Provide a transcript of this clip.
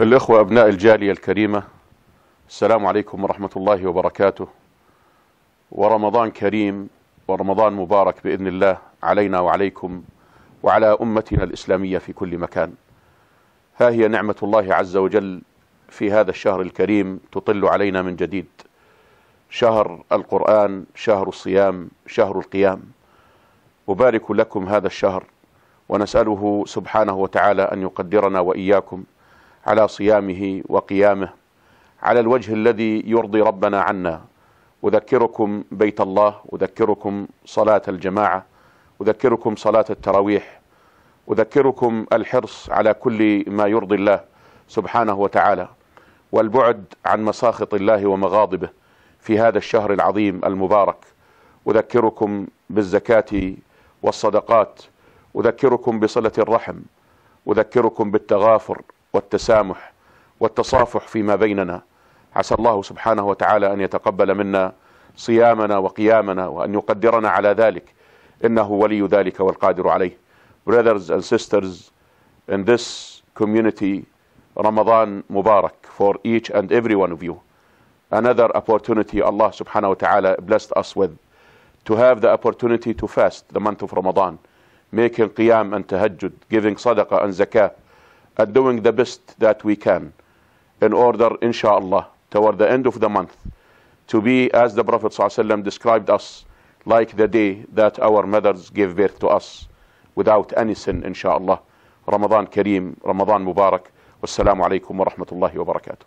الأخوة أبناء الجالية الكريمة السلام عليكم ورحمة الله وبركاته ورمضان كريم ورمضان مبارك بإذن الله علينا وعليكم وعلى أمتنا الإسلامية في كل مكان ها هي نعمة الله عز وجل في هذا الشهر الكريم تطل علينا من جديد شهر القرآن شهر الصيام شهر القيام أبارك لكم هذا الشهر ونسأله سبحانه وتعالى أن يقدرنا وإياكم على صيامه وقيامه على الوجه الذي يرضي ربنا عنا أذكركم بيت الله أذكركم صلاة الجماعة أذكركم صلاة التراويح أذكركم الحرص على كل ما يرضي الله سبحانه وتعالى والبعد عن مساخط الله ومغاضبه في هذا الشهر العظيم المبارك أذكركم بالزكاة والصدقات أذكركم بصلة الرحم أذكركم بالتغافر والتسامح والتصافح فيما بيننا عسى الله سبحانه وتعالى أن يتقبل منا صيامنا وقيامنا وأن يقدرنا على ذلك إنه ولي ذلك والقادر عليه Brothers and sisters in this community Ramadan Mubarak for each and every one of you another opportunity Allah subhanahu wa ta'ala blessed us with to have the opportunity to fast the month of Ramadan making qiyam and tahajjud giving sadaqah and zakah at doing the best that we can in order, inshallah, toward the end of the month, to be as the Prophet ﷺ described us, like the day that our mothers gave birth to us, without any sin, inshallah. Ramadan Kareem, Ramadan Mubarak. Wassalamu alaikum wa rahmatullahi wa barakatuh.